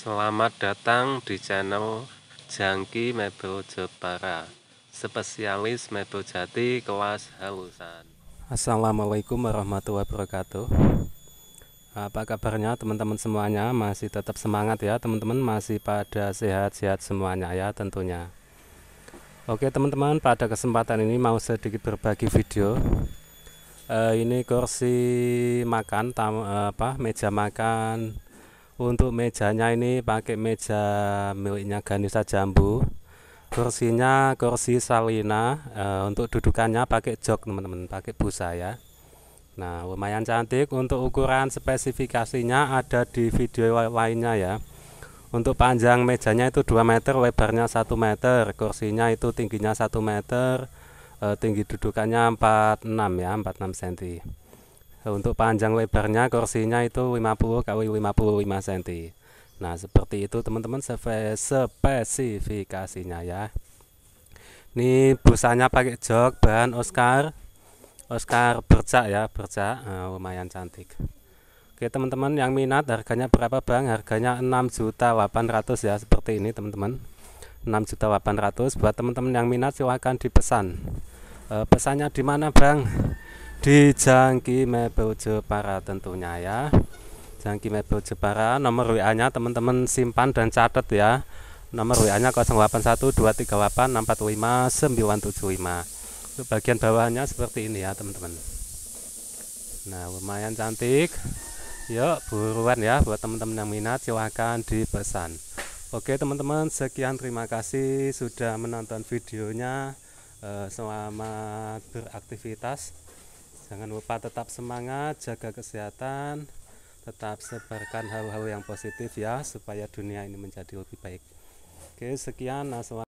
Selamat datang di channel Jangki Mebel Jepara Spesialis Mebel Jati kelas halusan Assalamualaikum warahmatullahi wabarakatuh Apa kabarnya teman-teman semuanya Masih tetap semangat ya teman-teman Masih pada sehat-sehat semuanya ya tentunya Oke teman-teman pada kesempatan ini mau sedikit berbagi video eh, ini kursi makan tam, uh, apa meja makan untuk mejanya ini pakai meja miliknya Ganesha Jambu kursinya kursi salina e, untuk dudukannya pakai jok teman-teman pakai busa ya nah lumayan cantik untuk ukuran spesifikasinya ada di video lainnya ya untuk panjang mejanya itu 2 meter lebarnya 1 meter kursinya itu tingginya 1 meter e, tinggi dudukannya 46 ya 46 cm Eh, untuk panjang lebarnya kursinya itu 50 kali 55 cm nah seperti itu teman-teman spesifikasinya ya ini busanya pakai jok bahan Oscar Oscar bercak ya bercak nah, lumayan cantik Oke teman-teman yang minat harganya berapa Bang harganya 6 juta 800 ya seperti ini teman-teman 6 juta 800 buat teman-teman yang minat silahkan dipesan e, pesannya di mana Bang di Jangki Mebel Jepara tentunya ya Jangki Mebel Jepara nomor WA nya teman-teman simpan dan catat ya nomor WA nya 081238645975 untuk bagian bawahnya seperti ini ya teman-teman nah lumayan cantik yuk buruan ya buat teman-teman yang minat silahkan dipesan Oke teman-teman sekian terima kasih sudah menonton videonya eh, Selamat beraktivitas Jangan lupa tetap semangat, jaga kesehatan, tetap sebarkan hal-hal yang positif ya supaya dunia ini menjadi lebih baik. Oke, sekian.